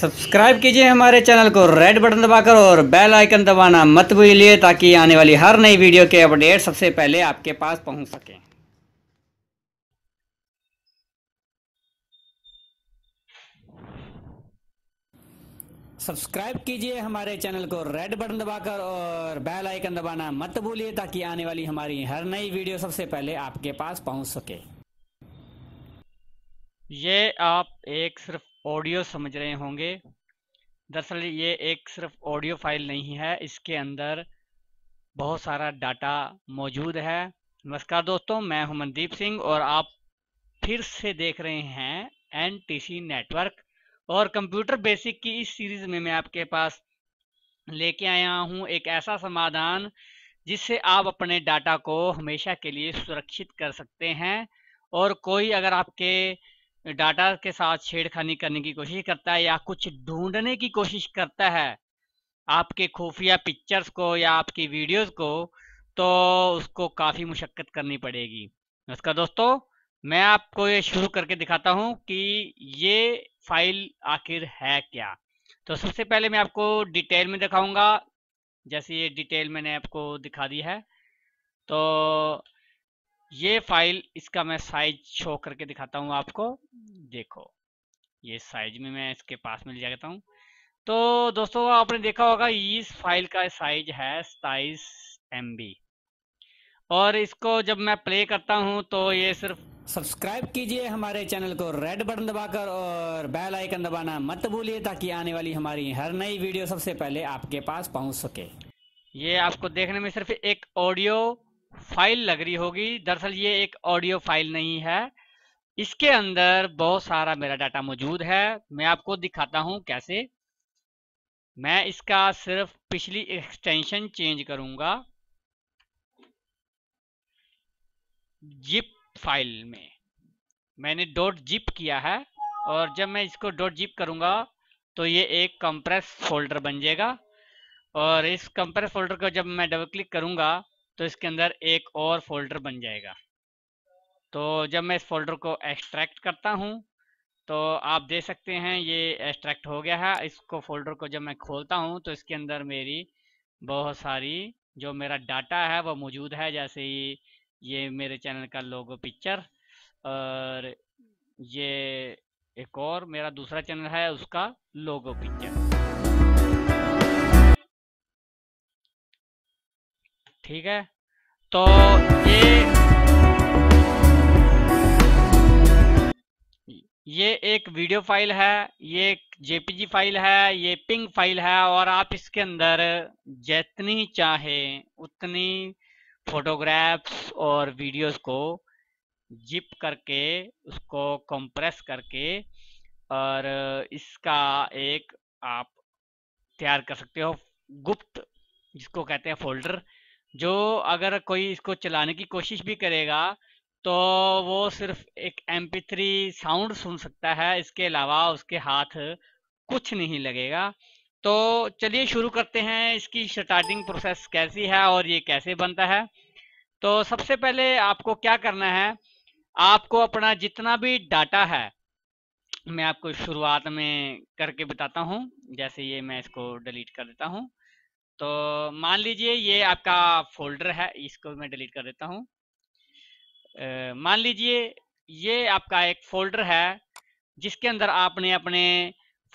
subscribe कीजिए हमारे channel को रेड बटन दबाकर और बेल आइकन दबाना मत भूलिए ताकि आने वाली हर नई वीडियो के अपडेट सबसे पहले आपके पास पहुंच सकें सब्सक्राइब कीजिए हमारे चैनल को रेड बटन दबाकर और बेल आइकन दबाना मत भूलिए ताकि आने वाली हमारी हर नई वीडियो सबसे पहले आपके पास पहुंच सके ये आप एक सिर्फ ऑडियो समझ रहे होंगे दरअसल ये एक सिर्फ ऑडियो फाइल नहीं है इसके अंदर बहुत सारा डाटा मौजूद है नमस्कार दोस्तों मैं हूं मनदीप सिंह और आप फिर से देख रहे हैं एन नेटवर्क और कंप्यूटर बेसिक की इस सीरीज में मैं आपके पास लेके आया हूं एक ऐसा समाधान जिससे आप अपने डाटा को हमेशा के लिए सुरक्षित कर सकते हैं और कोई अगर आपके डाटा के साथ छेड़खानी करने की कोशिश करता है या कुछ ढूंढने की कोशिश करता है आपके खुफिया पिक्चर्स को या आपकी वीडियोस को तो उसको काफ़ी मुशक्क़त करनी पड़ेगी नमस्कार दोस्तों मैं आपको ये शुरू करके दिखाता हूं कि ये फाइल आखिर है क्या तो सबसे पहले मैं आपको डिटेल में दिखाऊंगा जैसे ये डिटेल मैंने आपको दिखा दी है तो ये फाइल इसका मैं साइज शो करके दिखाता हूँ आपको देखो ये साइज में मैं इसके पास में ले जाता हूँ तो दोस्तों आपने देखा होगा इस फाइल का साइज है सताइस एम और इसको जब मैं प्ले करता हूँ तो ये सिर्फ सब्सक्राइब कीजिए हमारे चैनल को रेड बटन दबाकर और बेल आइकन दबाना मत भूलिए ताकि आने वाली हमारी हर नई वीडियो सबसे पहले आपके पास पहुंच सके ये आपको देखने में सिर्फ एक ऑडियो फाइल लग रही होगी दरअसल ये एक ऑडियो फाइल नहीं है इसके अंदर बहुत सारा मेरा डाटा मौजूद है मैं आपको दिखाता हूं कैसे मैं इसका सिर्फ पिछली एक्सटेंशन चेंज करूंगा जिप फाइल में मैंने डॉट जिप किया है और जब मैं इसको डॉट जिप करूंगा तो ये एक कंप्रेस फोल्डर बन जाएगा और इस कंप्रेस फोल्डर को जब मैं डबल क्लिक करूंगा तो इसके अंदर एक और फोल्डर बन जाएगा तो जब मैं इस फोल्डर को एक्सट्रैक्ट करता हूँ तो आप देख सकते हैं ये एक्सट्रैक्ट हो गया है इसको फोल्डर को जब मैं खोलता हूँ तो इसके अंदर मेरी बहुत सारी जो मेरा डाटा है वो मौजूद है जैसे ही ये मेरे चैनल का लोगो पिक्चर और ये एक और मेरा दूसरा चैनल है उसका लोगो पिक्चर ठीक है तो ये ये एक वीडियो फाइल है ये एक जेपीजी फाइल है ये पिंग फाइल है और आप इसके अंदर जितनी चाहे उतनी फोटोग्राफ्स और वीडियोस को जिप करके उसको कंप्रेस करके और इसका एक आप तैयार कर सकते हो गुप्त जिसको कहते हैं फोल्डर जो अगर कोई इसको चलाने की कोशिश भी करेगा तो वो सिर्फ एक एम थ्री साउंड सुन सकता है इसके अलावा उसके हाथ कुछ नहीं लगेगा तो चलिए शुरू करते हैं इसकी स्टार्टिंग प्रोसेस कैसी है और ये कैसे बनता है तो सबसे पहले आपको क्या करना है आपको अपना जितना भी डाटा है मैं आपको शुरुआत में करके बताता हूँ जैसे ये मैं इसको डिलीट कर देता हूँ तो मान लीजिए ये आपका फोल्डर है इसको मैं डिलीट कर देता हूँ मान लीजिए ये आपका एक फोल्डर है जिसके अंदर आपने अपने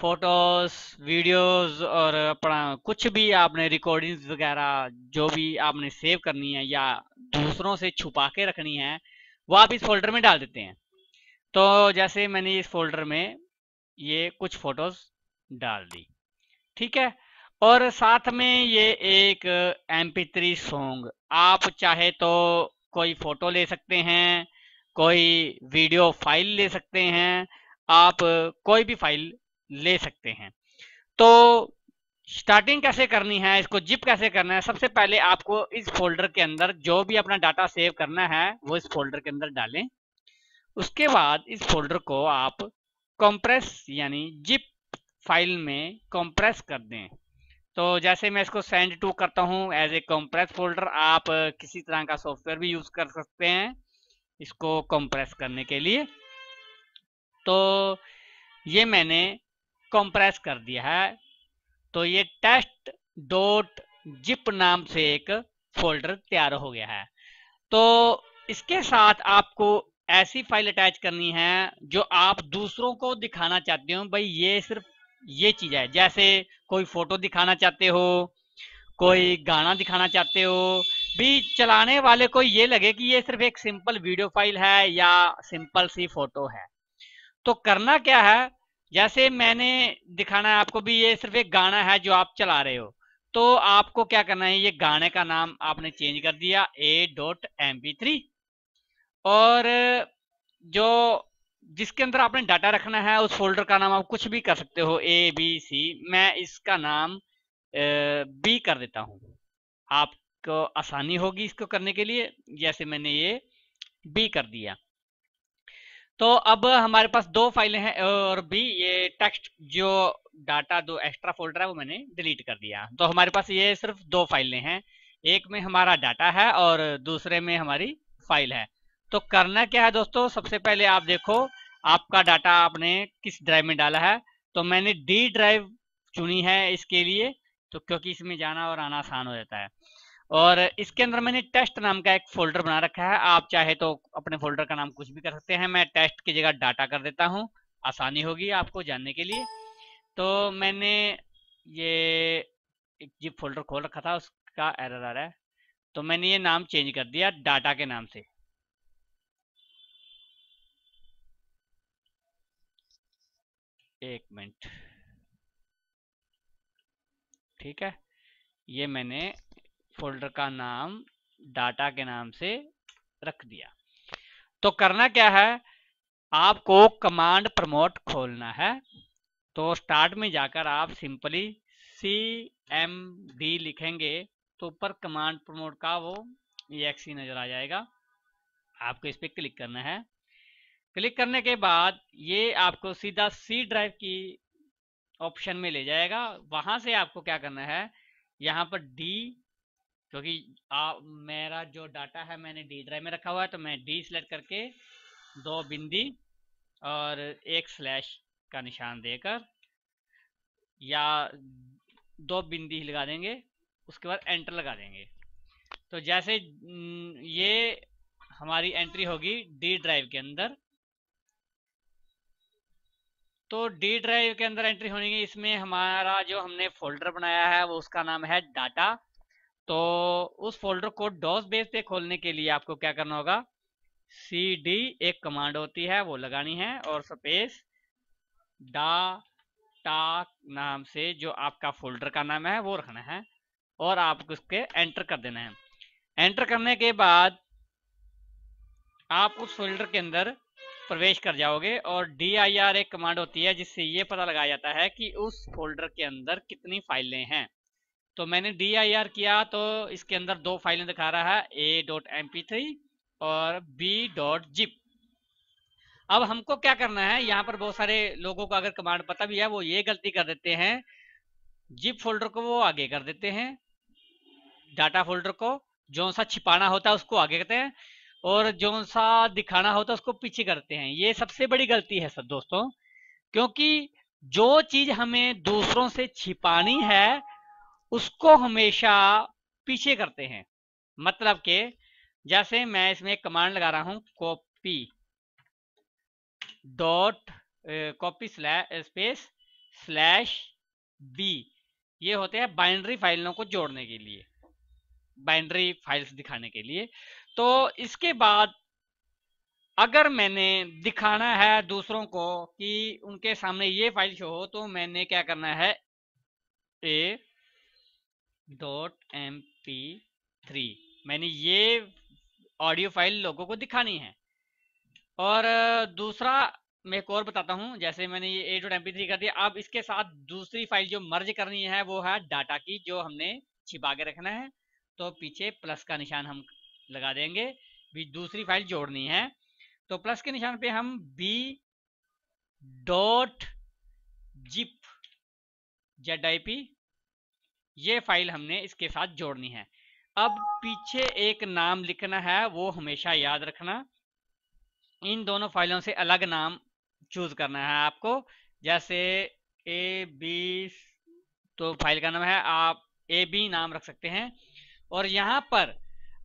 फोटोज वीडियोस और अपना कुछ भी आपने रिकॉर्डिंग्स वगैरह जो भी आपने सेव करनी है या दूसरों से छुपा के रखनी है वो आप इस फोल्डर में डाल देते हैं तो जैसे मैंने इस फोल्डर में ये कुछ फोटोज डाल दी ठीक है और साथ में ये एक एम पी सॉन्ग आप चाहे तो कोई फोटो ले सकते हैं कोई वीडियो फाइल ले सकते हैं आप कोई भी फाइल ले सकते हैं तो स्टार्टिंग कैसे करनी है इसको जिप कैसे करना है सबसे पहले आपको इस फोल्डर के अंदर जो भी अपना डाटा सेव करना है वो इस फोल्डर के अंदर डालें उसके बाद इस फोल्डर को आप कंप्रेस यानी जिप फाइल में कंप्रेस कर दें तो जैसे मैं इसको सेंड टू करता हूँ एज ए कंप्रेस फोल्डर आप किसी तरह का सॉफ्टवेयर भी यूज कर सकते हैं इसको कंप्रेस करने के लिए तो ये मैंने कंप्रेस कर दिया है तो ये टेस्ट डॉट जिप नाम से एक फोल्डर तैयार हो गया है तो इसके साथ आपको ऐसी फाइल अटैच करनी है जो आप दूसरों को दिखाना चाहते हो भाई ये सिर्फ ये चीज है जैसे कोई फोटो दिखाना चाहते हो कोई गाना दिखाना चाहते हो भी चलाने वाले को ये लगे कि ये सिर्फ एक सिंपल वीडियो फाइल है या सिंपल सी फोटो है तो करना क्या है जैसे मैंने दिखाना है आपको भी ये सिर्फ एक गाना है जो आप चला रहे हो तो आपको क्या करना है ये गाने का नाम आपने चेंज कर दिया A dot M P three और जो जिसके अंदर आपने डाटा रखना है उस फोल्डर का नाम आप कुछ भी कर सकते हो ए बी सी मैं इसका नाम बी कर देता हूं आपको आसानी होगी इसको करने के लिए जैसे मैंने ये बी कर दिया तो अब हमारे पास दो फाइलें हैं और बी ये टेक्स्ट जो डाटा दो एक्स्ट्रा फोल्डर है वो मैंने डिलीट कर दिया तो हमारे पास ये सिर्फ दो फाइलें हैं एक में हमारा डाटा है और दूसरे में हमारी फाइल है तो करना क्या है दोस्तों सबसे पहले आप देखो आपका डाटा आपने किस ड्राइव में डाला है तो मैंने डी ड्राइव चुनी है इसके लिए तो क्योंकि इसमें जाना और आना आसान हो जाता है और इसके अंदर मैंने टेस्ट नाम का एक फोल्डर बना रखा है आप चाहे तो अपने फोल्डर का नाम कुछ भी कर सकते हैं मैं टेस्ट की जगह डाटा कर देता हूँ आसानी होगी आपको जानने के लिए तो मैंने ये एक जिप फोल्डर खोल रखा था उसका एरर आ रहा है तो मैंने ये नाम चेंज कर दिया डाटा के नाम से एक मिनट ठीक है ये मैंने फोल्डर का नाम डाटा के नाम से रख दिया तो करना क्या है आपको कमांड प्रमोट खोलना है तो स्टार्ट में जाकर आप सिंपली सी एम डी लिखेंगे तो ऊपर कमांड प्रमोट का वो एक्सी e e नजर आ जाएगा आपको इस पर क्लिक करना है क्लिक करने के बाद ये आपको सीधा सी ड्राइव की ऑप्शन में ले जाएगा वहां से आपको क्या करना है यहाँ पर डी क्योंकि आ, मेरा जो डाटा है मैंने डी ड्राइव में रखा हुआ है तो मैं डी सिलेक्ट करके दो बिंदी और एक स्लैश का निशान देकर या दो बिंदी लगा देंगे उसके बाद एंटर लगा देंगे तो जैसे ये हमारी एंट्री होगी डी ड्राइव के अंदर तो डी ड्राइव के अंदर एंट्री होनी है इसमें हमारा जो हमने फोल्डर बनाया है वो उसका नाम है डाटा तो उस फोल्डर को डॉस बेस पे खोलने के लिए आपको क्या करना होगा सी डी एक कमांड होती है वो लगानी है और स्पेस डा टा नाम से जो आपका फोल्डर का नाम है वो रखना है और आपको उसके एंटर कर देना है एंटर करने के बाद आप उस फोल्डर के अंदर प्रवेश कर जाओगे और डी आई आर एक कमांड होती है जिससे ये पता लगाया जाता है कि उस फोल्डर के अंदर कितनी फाइलें हैं तो मैंने डी आई आर किया तो इसके अंदर दो फाइलें दिखा रहा है A dot M P three और बी डॉट जिप अब हमको क्या करना है यहाँ पर बहुत सारे लोगों को अगर कमांड पता भी है वो ये गलती कर देते हैं जिप फोल्डर को वो आगे कर देते हैं डाटा फोल्डर को जो सा छिपाना होता है उसको आगे करते हैं और जो सा दिखाना होता है उसको पीछे करते हैं ये सबसे बड़ी गलती है सब दोस्तों क्योंकि जो चीज हमें दूसरों से छिपानी है उसको हमेशा पीछे करते हैं मतलब के जैसे मैं इसमें कमांड लगा रहा हूं copy dot copy space slash B ये होते हैं बाइंड्री फाइलों को जोड़ने के लिए बाइंड्री फाइल्स दिखाने के लिए तो इसके बाद अगर मैंने दिखाना है दूसरों को कि उनके सामने ये फाइल शो हो तो मैंने क्या करना है A dot M P three मैंने ये ऑडियो फाइल लोगों को दिखानी है और दूसरा मैं एक और बताता हूँ जैसे मैंने ये A dot M P three कर दिया अब इसके साथ दूसरी फाइल जो मर्ज करनी है वो है डाटा की जो हमने छिपा के रखना है तो पीछे प्लस का निशान हम लगा देंगे दूसरी फाइल जोड़नी है तो प्लस के निशान पे हम B dot zip Z I P ये फाइल हमने इसके साथ जोड़नी है अब पीछे एक नाम लिखना है वो हमेशा याद रखना इन दोनों फाइलों से अलग नाम चूज करना है आपको जैसे ए बी तो फाइल का नाम है आप ए बी नाम रख सकते हैं और यहां पर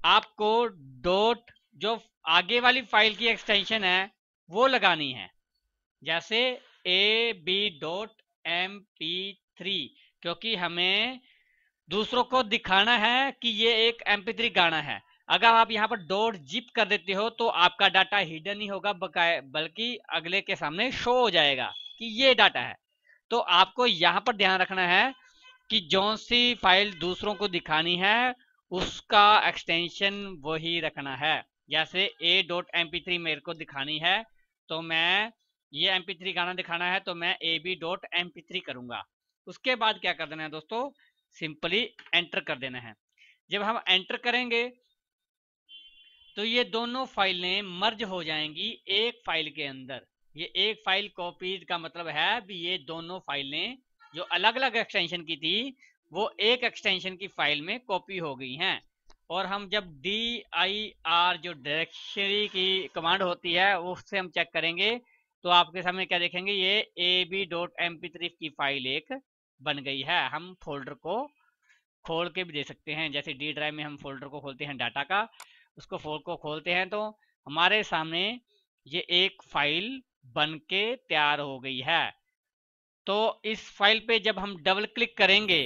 आपको डॉट जो आगे वाली फाइल की एक्सटेंशन है वो लगानी है जैसे A B dot M P three क्योंकि हमें दूसरों को दिखाना है कि ये एक एम पी थ्री गाना है अगर आप यहाँ पर डॉट जिप कर देते हो तो आपका डाटा हिडन नहीं होगा बल्कि अगले के सामने शो हो जाएगा कि ये डाटा है तो आपको यहाँ पर ध्यान रखना है कि जौन सी फाइल दूसरों को दिखानी है उसका एक्सटेंशन वही रखना है जैसे A dot M P three मेरे को दिखानी है तो मैं ये एम पी थ्री गाना दिखाना है तो मैं A B dot M P three करूंगा उसके बाद क्या कर देना है दोस्तों सिंपली एंटर कर देना है जब हम एंटर करेंगे तो ये दोनों फाइलें मर्ज हो जाएंगी एक फाइल के अंदर ये एक फाइल कॉपीज का मतलब है भी ये दोनों फाइलें जो अलग अलग एक्सटेंशन की थी वो एक एक्सटेंशन की फाइल में कॉपी हो गई हैं और हम जब डी आई आर जो डायरेक्शनरी की कमांड होती है उससे हम चेक करेंगे तो आपके सामने क्या देखेंगे ये A B dot M P three की फाइल एक बन गई है हम फोल्डर को खोल के भी दे सकते हैं जैसे डी ड्राइव में हम फोल्डर को खोलते हैं डाटा का उसको फोल्ड को खोलते हैं तो हमारे सामने ये एक फाइल बन के तैयार हो गई है तो इस फाइल पे जब हम डबल क्लिक करेंगे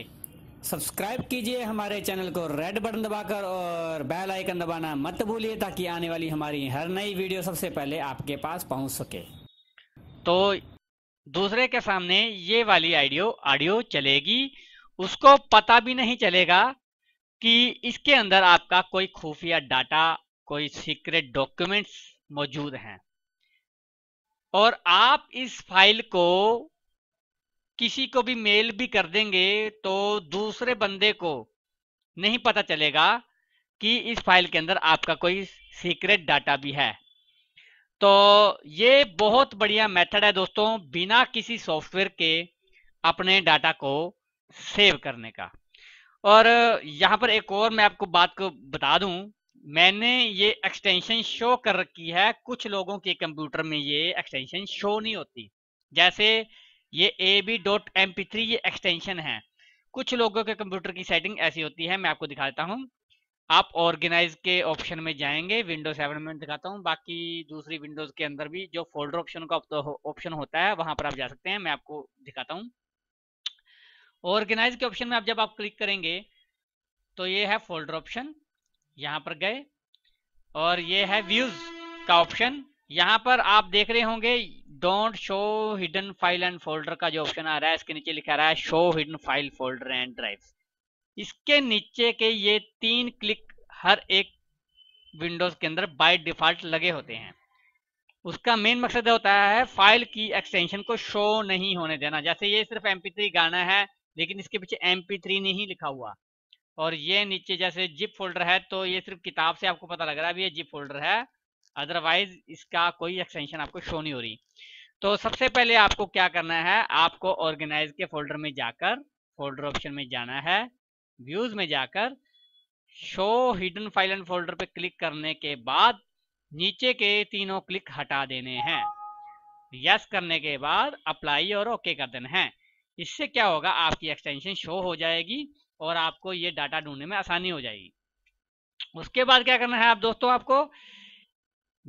सब्सक्राइब कीजिए हमारे चैनल को रेड बटन दबाकर और बेल आइकन दबाना मत भूलिए ताकि आने वाली हमारी हर नई वीडियो सबसे पहले आपके पास पहुंच सके तो दूसरे के सामने ये वाली आइडियो ऑडियो चलेगी उसको पता भी नहीं चलेगा कि इसके अंदर आपका कोई खुफिया डाटा कोई सीक्रेट डॉक्यूमेंट्स मौजूद हैं और आप इस फाइल को किसी को भी मेल भी कर देंगे तो दूसरे बंदे को नहीं पता चलेगा कि इस फाइल के अंदर आपका कोई सीक्रेट डाटा भी है तो ये बहुत बढ़िया मेथड है दोस्तों बिना किसी सॉफ्टवेयर के अपने डाटा को सेव करने का और यहाँ पर एक और मैं आपको बात को बता दूं मैंने ये एक्सटेंशन शो कर रखी है कुछ लोगों के कंप्यूटर में ये एक्सटेंशन शो नहीं होती जैसे ये A B dot M P three ये एक्सटेंशन है कुछ लोगों के कंप्यूटर की सेटिंग ऐसी होती है मैं आपको दिखाता हूँ आप ऑर्गेनाइज के ऑप्शन में जाएंगे विंडो सेवन में दिखाता हूँ बाकी दूसरी विंडोज के अंदर भी जो फोल्डर ऑप्शन का ऑप्शन होता है वहां पर आप जा सकते हैं मैं आपको दिखाता हूँ ऑर्गेनाइज के ऑप्शन में आप जब आप क्लिक करेंगे तो ये है फोल्डर ऑप्शन यहाँ पर गए और ये है व्यूज का ऑप्शन यहाँ पर आप देख रहे होंगे don't show hidden file and folder का जो ऑप्शन आ रहा है इसके नीचे लिखा रहा है show hidden file folder and drive इसके नीचे के ये तीन क्लिक हर एक विंडोज के अंदर बाय डिफॉल्ट लगे होते हैं उसका मेन मकसद होता है फाइल की एक्सटेंशन को शो नहीं होने देना जैसे ये सिर्फ एम गाना है लेकिन इसके पीछे एम नहीं लिखा हुआ और ये नीचे जैसे जिप फोल्डर है तो ये सिर्फ किताब से आपको पता लग रहा है अभी ये जिप फोल्डर है अदरवाइज इसका कोई एक्सटेंशन आपको शो नहीं हो रही तो सबसे पहले आपको क्या करना है आपको ऑर्गेनाइज के फोल्डर में जाकर फोल्डर ऑप्शन में जाना है व्यूज में जाकर show hidden file and folder पे क्लिक करने के बाद नीचे के तीनों क्लिक हटा देने हैं यस करने के बाद अप्लाई और ओके कर देना है इससे क्या होगा आपकी एक्सटेंशन शो हो जाएगी और आपको ये डाटा ढूंढने में आसानी हो जाएगी उसके बाद क्या करना है आप दोस्तों आपको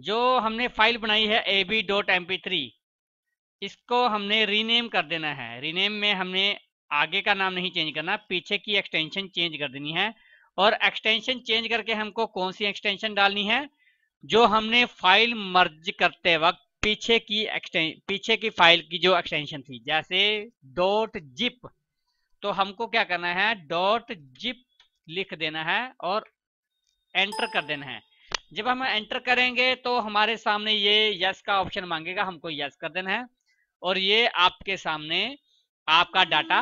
जो हमने फाइल बनाई है A B dot M P three इसको हमने रीनेम कर देना है रीनेम में हमने आगे का नाम नहीं चेंज करना पीछे की एक्सटेंशन चेंज कर देनी है और एक्सटेंशन चेंज करके हमको कौन सी एक्सटेंशन डालनी है जो हमने फाइल मर्ज करते वक्त पीछे की पीछे की फाइल की जो एक्सटेंशन थी जैसे डॉट जिप तो हमको क्या करना है डॉट जिप लिख देना है और एंटर कर देना है जब हम एंटर करेंगे तो हमारे सामने ये यस का ऑप्शन मांगेगा हमको यस कर देना है और ये आपके सामने आपका डाटा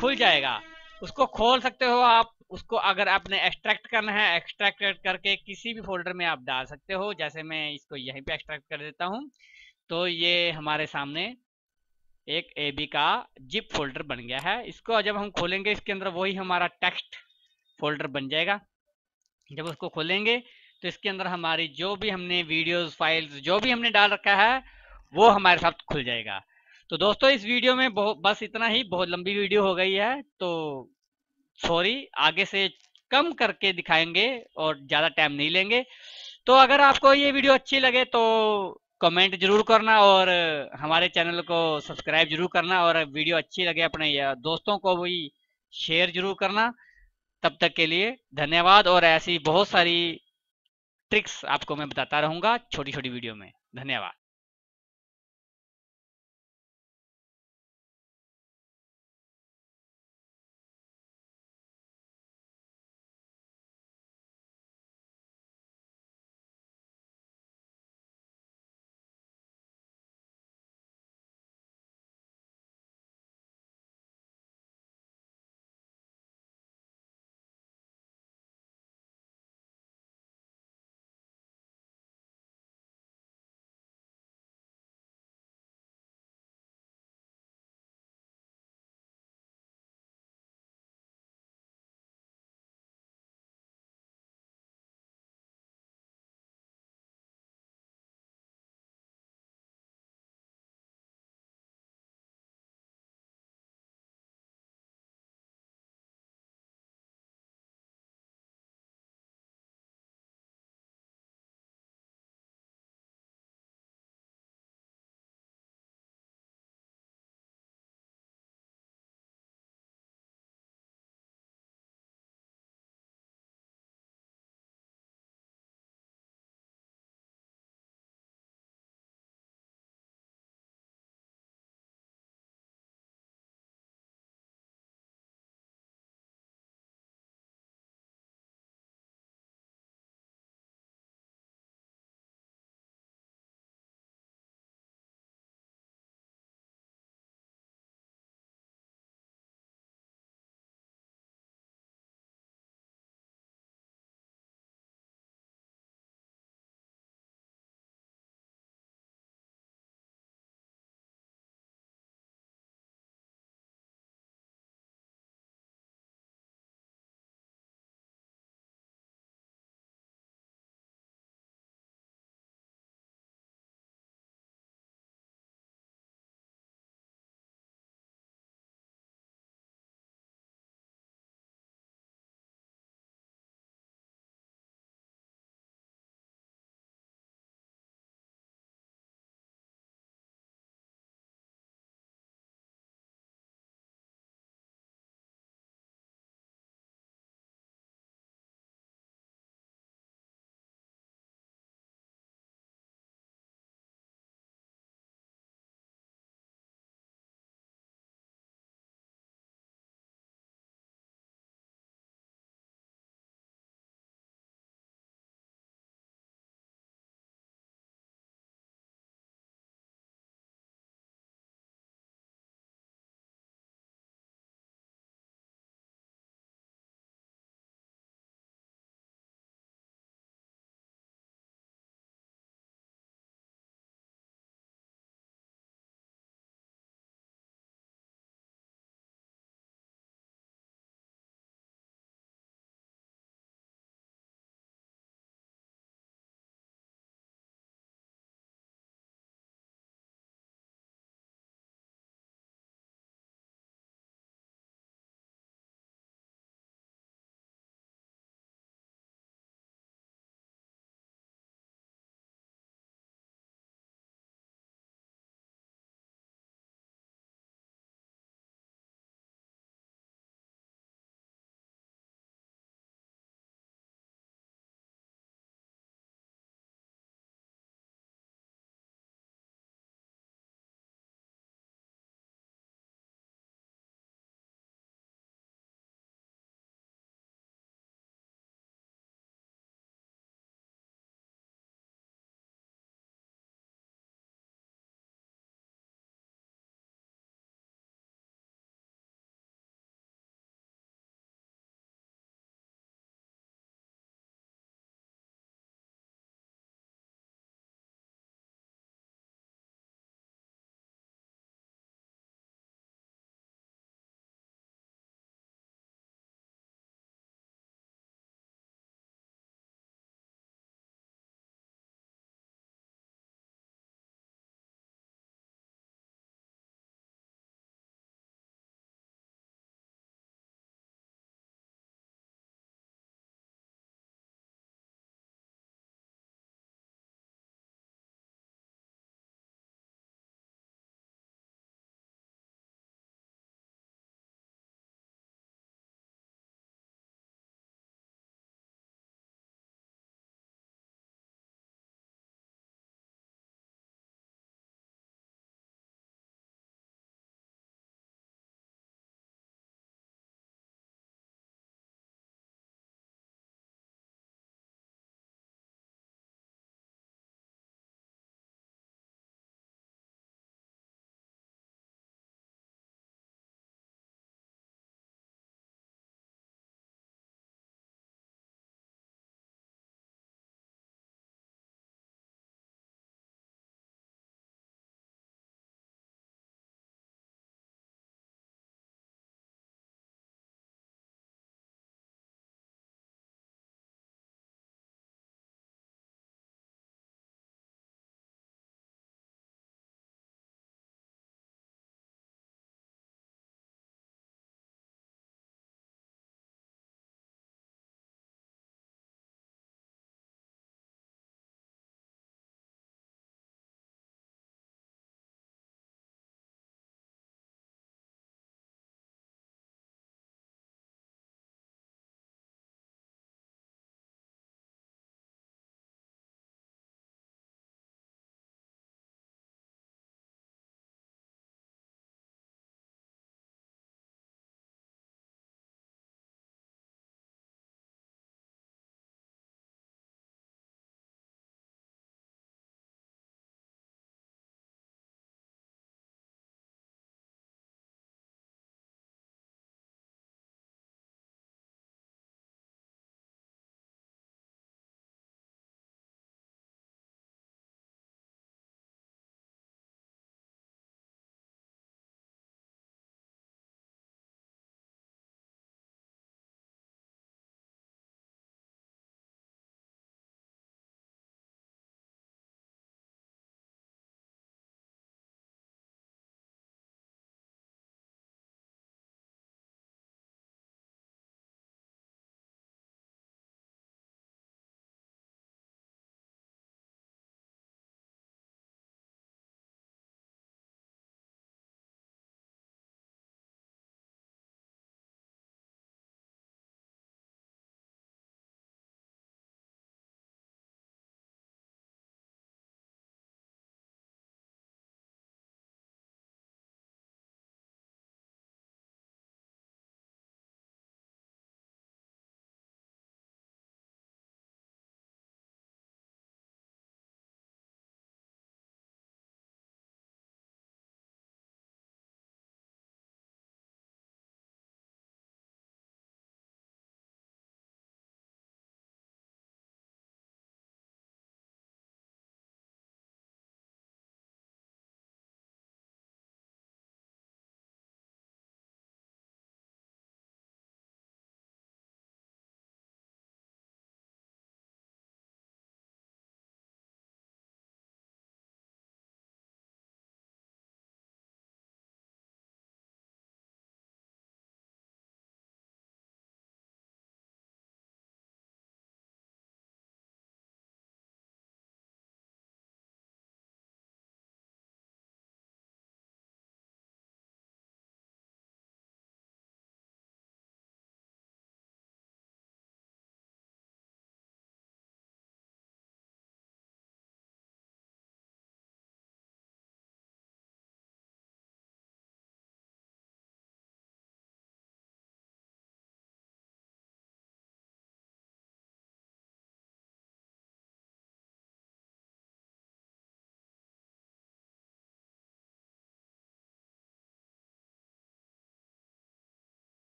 खुल जाएगा उसको खोल सकते हो आप उसको अगर आपने एक्सट्रैक्ट करना है एक्सट्रैक्ट करके किसी भी फोल्डर में आप डाल सकते हो जैसे मैं इसको यहीं पे एक्सट्रैक्ट कर देता हूं तो ये हमारे सामने एक ए बी का जिप फोल्डर बन गया है इसको जब हम खोलेंगे इसके अंदर वही हमारा टेक्स्ट फोल्डर बन जाएगा जब उसको खोलेंगे तो इसके अंदर हमारी जो भी हमने वीडियोस फाइल्स जो भी हमने डाल रखा है वो हमारे साथ खुल जाएगा तो दोस्तों इस वीडियो में बस इतना ही बहुत लंबी वीडियो हो गई है तो सॉरी आगे से कम करके दिखाएंगे और ज़्यादा टाइम नहीं लेंगे तो अगर आपको ये वीडियो अच्छी लगे तो कमेंट जरूर करना और हमारे चैनल को सब्सक्राइब जरूर करना और वीडियो अच्छी लगे अपने दोस्तों को भी शेयर जरूर करना तब तक के लिए धन्यवाद और ऐसी बहुत सारी ट्रिक्स आपको मैं बताता रहूंगा छोटी छोटी वीडियो में धन्यवाद